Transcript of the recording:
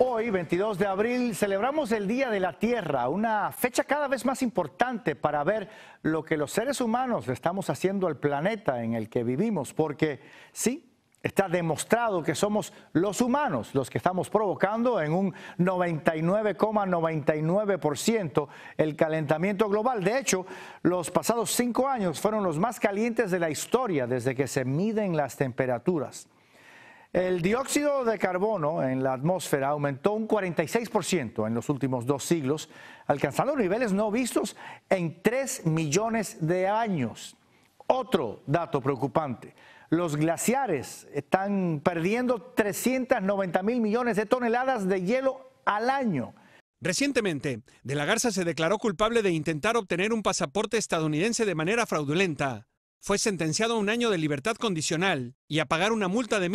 Hoy, 22 de abril, celebramos el Día de la Tierra, una fecha cada vez más importante para ver lo que los seres humanos estamos haciendo al planeta en el que vivimos, porque sí, está demostrado que somos los humanos los que estamos provocando en un 99,99% el calentamiento global. De hecho, los pasados cinco años fueron los más calientes de la historia desde que se miden las temperaturas. El dióxido de carbono en la atmósfera aumentó un 46% en los últimos dos siglos, alcanzando niveles no vistos en 3 millones de años. Otro dato preocupante, los glaciares están perdiendo 390 mil millones de toneladas de hielo al año. Recientemente, De la Garza se declaró culpable de intentar obtener un pasaporte estadounidense de manera fraudulenta. Fue sentenciado a un año de libertad condicional y a pagar una multa de